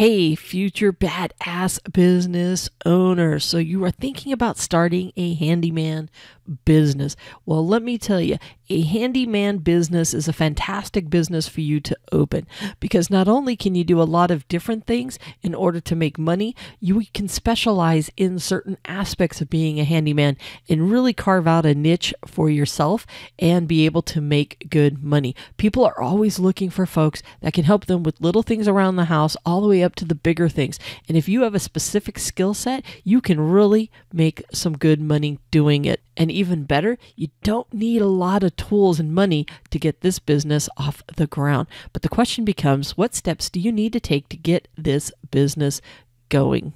Hey, future badass business owner! So, you are thinking about starting a handyman business. Well, let me tell you, a handyman business is a fantastic business for you to open because not only can you do a lot of different things in order to make money, you can specialize in certain aspects of being a handyman and really carve out a niche for yourself and be able to make good money. People are always looking for folks that can help them with little things around the house all the way up up to the bigger things. And if you have a specific skill set, you can really make some good money doing it. And even better, you don't need a lot of tools and money to get this business off the ground. But the question becomes what steps do you need to take to get this business going?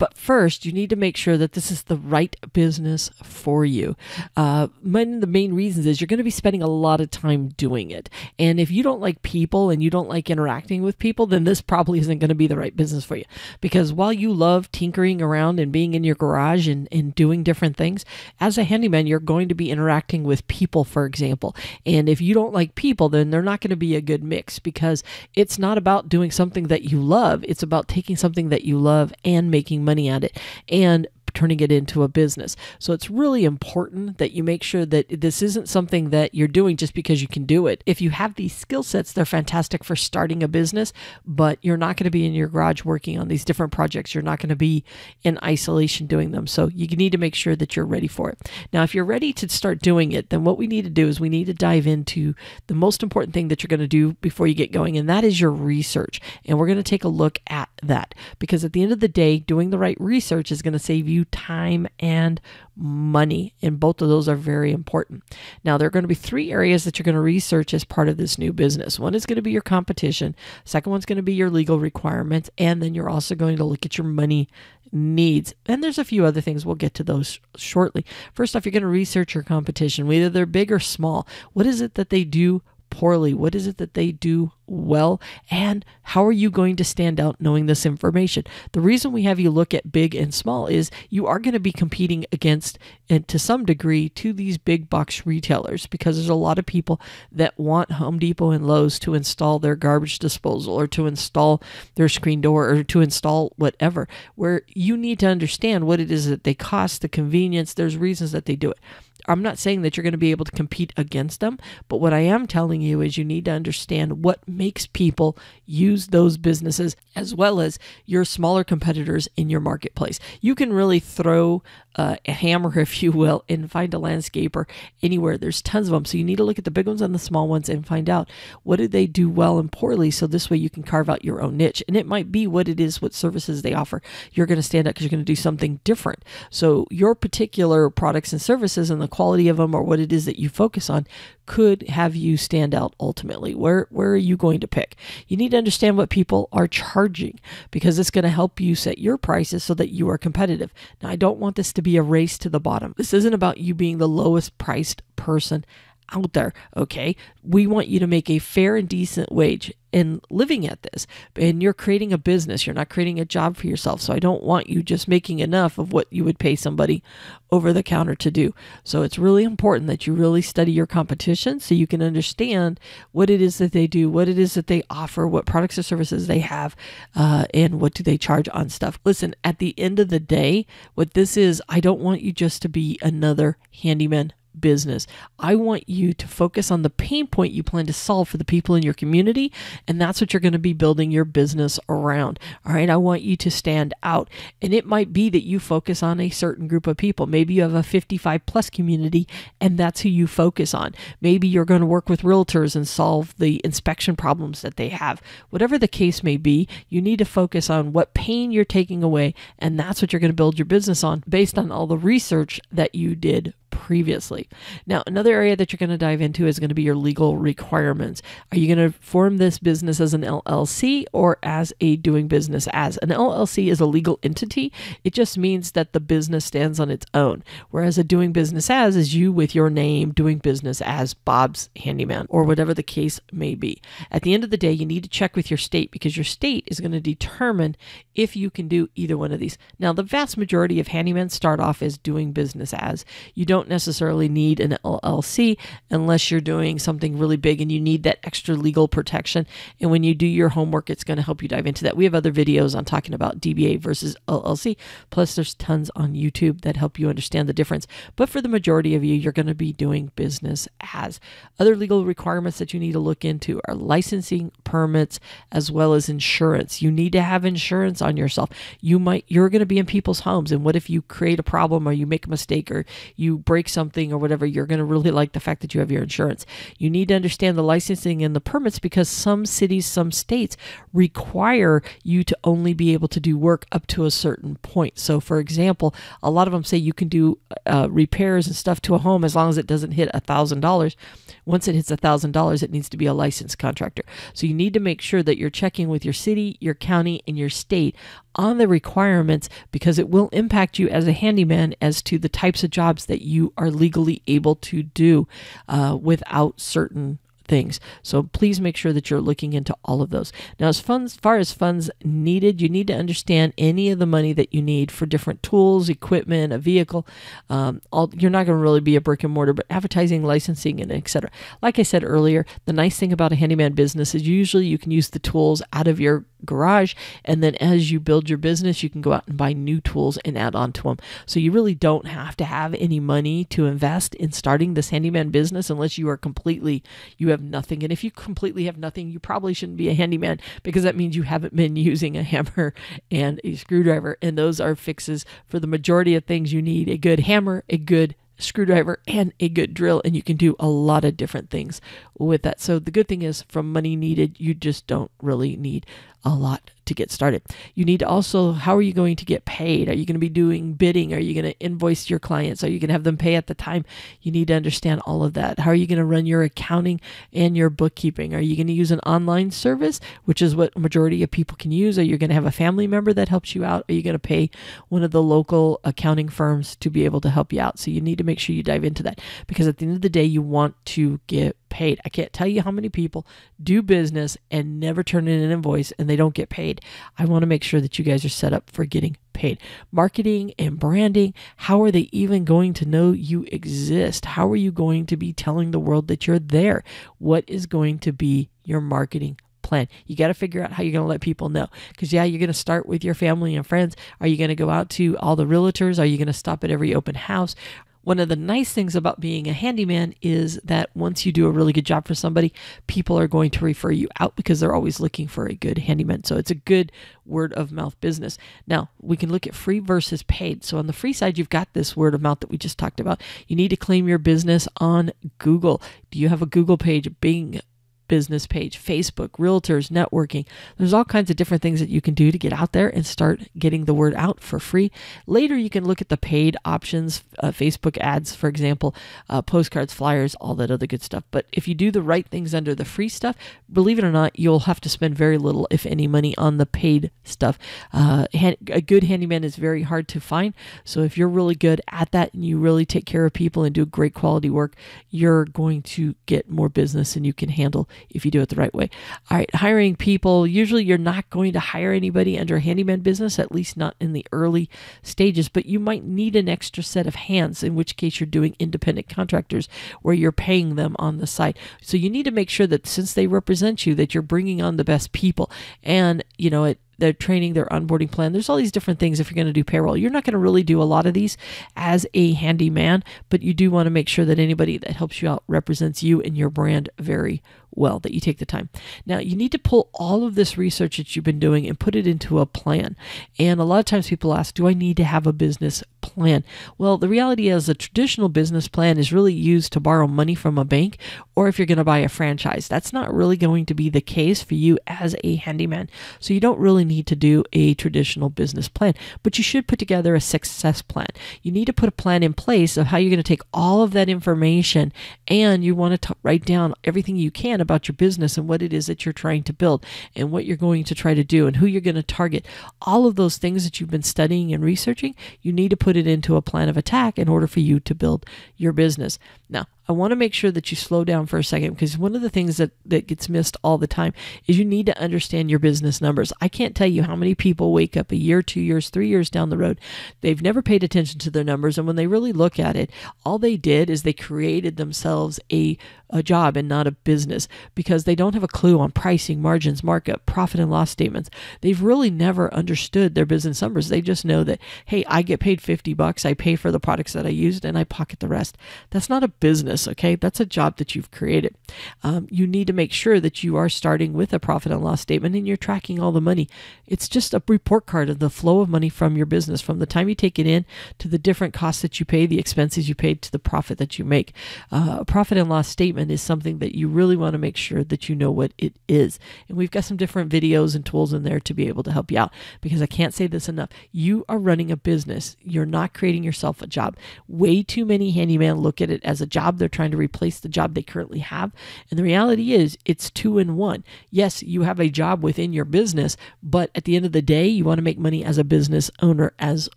But first, you need to make sure that this is the right business for you. Uh, one of the main reasons is you're going to be spending a lot of time doing it. And if you don't like people and you don't like interacting with people, then this probably isn't going to be the right business for you. Because while you love tinkering around and being in your garage and, and doing different things, as a handyman, you're going to be interacting with people, for example. And if you don't like people, then they're not going to be a good mix because it's not about doing something that you love, it's about taking something that you love and making money money at it. And turning it into a business. So it's really important that you make sure that this isn't something that you're doing just because you can do it. If you have these skill sets, they're fantastic for starting a business, but you're not going to be in your garage working on these different projects. You're not going to be in isolation doing them. So you need to make sure that you're ready for it. Now, if you're ready to start doing it, then what we need to do is we need to dive into the most important thing that you're going to do before you get going, and that is your research. And we're going to take a look at that because at the end of the day, doing the right research is going to save you you time and money. And both of those are very important. Now, there are going to be three areas that you're going to research as part of this new business. One is going to be your competition, second one's going to be your legal requirements, and then you're also going to look at your money needs. And there's a few other things. We'll get to those shortly. First off, you're going to research your competition, whether they're big or small. What is it that they do? poorly? What is it that they do well? And how are you going to stand out knowing this information? The reason we have you look at big and small is you are going to be competing against, and to some degree, to these big box retailers because there's a lot of people that want Home Depot and Lowe's to install their garbage disposal or to install their screen door or to install whatever, where you need to understand what it is that they cost, the convenience, there's reasons that they do it. I'm not saying that you're going to be able to compete against them, but what I am telling you is you need to understand what makes people use those businesses as well as your smaller competitors in your marketplace. You can really throw a hammer, if you will, and find a landscaper anywhere. There's tons of them. So you need to look at the big ones and the small ones and find out what do they do well and poorly. So this way you can carve out your own niche. And it might be what it is, what services they offer. You're going to stand out because you're going to do something different. So your particular products and services and the quality of them or what it is that you focus on could have you stand out ultimately? Where where are you going to pick? You need to understand what people are charging because it's going to help you set your prices so that you are competitive. Now, I don't want this to be a race to the bottom. This isn't about you being the lowest priced person out there, okay? We want you to make a fair and decent wage in living at this. And you're creating a business, you're not creating a job for yourself. So I don't want you just making enough of what you would pay somebody over the counter to do. So it's really important that you really study your competition so you can understand what it is that they do, what it is that they offer, what products or services they have, uh, and what do they charge on stuff. Listen, at the end of the day, what this is, I don't want you just to be another handyman business. I want you to focus on the pain point you plan to solve for the people in your community, and that's what you're going to be building your business around. All right, I want you to stand out. And it might be that you focus on a certain group of people. Maybe you have a 55 plus community, and that's who you focus on. Maybe you're going to work with realtors and solve the inspection problems that they have. Whatever the case may be, you need to focus on what pain you're taking away, and that's what you're going to build your business on based on all the research that you did previously. Now, another area that you're going to dive into is going to be your legal requirements. Are you going to form this business as an LLC or as a doing business as? An LLC is a legal entity. It just means that the business stands on its own, whereas a doing business as is you with your name doing business as Bob's Handyman or whatever the case may be. At the end of the day, you need to check with your state because your state is going to determine if you can do either one of these. Now, the vast majority of handymen start off as doing business as. You don't necessarily necessarily need an LLC unless you're doing something really big and you need that extra legal protection. And when you do your homework, it's going to help you dive into that. We have other videos on talking about DBA versus LLC. Plus, there's tons on YouTube that help you understand the difference. But for the majority of you, you're going to be doing business as. Other legal requirements that you need to look into are licensing permits as well as insurance. You need to have insurance on yourself. You might you're going to be in people's homes and what if you create a problem or you make a mistake or you break break something or whatever, you're going to really like the fact that you have your insurance. You need to understand the licensing and the permits because some cities, some states require you to only be able to do work up to a certain point. So, for example, a lot of them say you can do uh, repairs and stuff to a home as long as it doesn't hit a $1,000. Once it hits a $1,000, it needs to be a licensed contractor. So, you need to make sure that you're checking with your city, your county, and your state on the requirements because it will impact you as a handyman as to the types of jobs that you are legally able to do uh, without certain things. So please make sure that you're looking into all of those. Now, as, funds, far as funds needed, you need to understand any of the money that you need for different tools, equipment, a vehicle. Um, all, you're not going to really be a brick and mortar, but advertising, licensing, and etc. Like I said earlier, the nice thing about a handyman business is usually you can use the tools out of your garage, and then as you build your business, you can go out and buy new tools and add on to them. So you really don't have to have any money to invest in starting this handyman business unless you are completely you have have nothing. And if you completely have nothing, you probably shouldn't be a handyman because that means you haven't been using a hammer and a screwdriver. And those are fixes for the majority of things you need a good hammer, a good screwdriver and a good drill and you can do a lot of different things with that so the good thing is from money needed you just don't really need a lot to get started. You need to also, how are you going to get paid? Are you going to be doing bidding? Are you going to invoice your clients? Are you going to have them pay at the time? You need to understand all of that. How are you going to run your accounting and your bookkeeping? Are you going to use an online service, which is what majority of people can use? Are you going to have a family member that helps you out? Are you going to pay one of the local accounting firms to be able to help you out? So you need to make sure you dive into that because at the end of the day, you want to get paid. I can't tell you how many people do business and never turn in an invoice and they don't get paid. I want to make sure that you guys are set up for getting paid. Marketing and branding, how are they even going to know you exist? How are you going to be telling the world that you're there? What is going to be your marketing plan. You got to figure out how you're going to let people know. Because, yeah, you're going to start with your family and friends. Are you going to go out to all the realtors? Are you going to stop at every open house? One of the nice things about being a handyman is that once you do a really good job for somebody, people are going to refer you out because they're always looking for a good handyman. So it's a good word of mouth business. Now, we can look at free versus paid. So on the free side, you've got this word of mouth that we just talked about. You need to claim your business on Google. Do you have a Google page, Bing, business page, Facebook, realtors, networking. There's all kinds of different things that you can do to get out there and start getting the word out for free. Later, you can look at the paid options, uh, Facebook ads, for example, uh, postcards, flyers, all that other good stuff. But if you do the right things under the free stuff, believe it or not, you'll have to spend very little, if any, money on the paid stuff. Uh, a good handyman is very hard to find. So if you're really good at that and you really take care of people and do great quality work, you're going to get more business than you can handle if you do it the right way. All right, hiring people. Usually you're not going to hire anybody under a handyman business, at least not in the early stages, but you might need an extra set of hands, in which case you're doing independent contractors where you're paying them on the site. So you need to make sure that since they represent you, that you're bringing on the best people. And, you know, it, their training, their onboarding plan. There's all these different things if you're going to do payroll. You're not going to really do a lot of these as a handyman, but you do want to make sure that anybody that helps you out represents you and your brand very well that you take the time. Now, you need to pull all of this research that you've been doing and put it into a plan. And a lot of times people ask, Do I need to have a business plan? Well, the reality is a traditional business plan is really used to borrow money from a bank or if you're going to buy a franchise. That's not really going to be the case for you as a handyman. So you don't really need to do a traditional business plan, but you should put together a success plan. You need to put a plan in place of how you're going to take all of that information and you want to write down everything you can about your business and what it is that you're trying to build and what you're going to try to do and who you're going to target. All of those things that you've been studying and researching, you need to put it into a plan of attack in order for you to build your business. Now, I want to make sure that you slow down for a second because one of the things that, that gets missed all the time is you need to understand your business numbers. I can't tell you how many people wake up a year, two years, three years down the road. They've never paid attention to their numbers. And when they really look at it, all they did is they created themselves a, a job and not a business because they don't have a clue on pricing, margins, markup, profit and loss statements. They've really never understood their business numbers. They just know that, hey, I get paid 50 bucks, I pay for the products that I used, and I pocket the rest. That's not a business business, okay? That's a job that you've created. Um, you need to make sure that you are starting with a profit and loss statement and you're tracking all the money. It's just a report card of the flow of money from your business, from the time you take it in to the different costs that you pay, the expenses you paid, to the profit that you make. Uh, a profit and loss statement is something that you really want to make sure that you know what it is. And we've got some different videos and tools in there to be able to help you out because I can't say this enough. You are running a business, you're not creating yourself a job. Way too many handyman look at it as a job they're trying to replace the job they currently have. And the reality is, it's two in one. Yes, you have a job within your business, but at the end of the day, you want to make money as a business owner as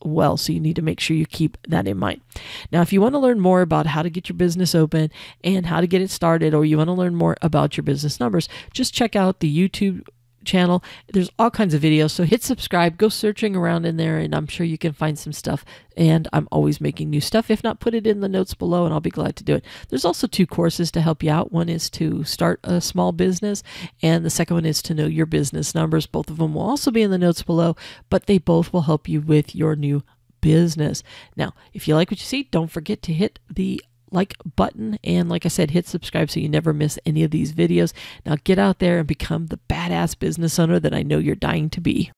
well. So you need to make sure you keep that in mind. Now, if you want to learn more about how to get your business open and how to get it started, or you want to learn more about your business numbers, just check out the YouTube channel. There's all kinds of videos. So hit subscribe, go searching around in there, and I'm sure you can find some stuff. And I'm always making new stuff. If not, put it in the notes below and I'll be glad to do it. There's also two courses to help you out. One is to start a small business, and the second one is to know your business numbers. Both of them will also be in the notes below, but they both will help you with your new business. Now, if you like what you see, don't forget to hit the like button. And like I said, hit subscribe so you never miss any of these videos. Now get out there and become the badass business owner that I know you're dying to be.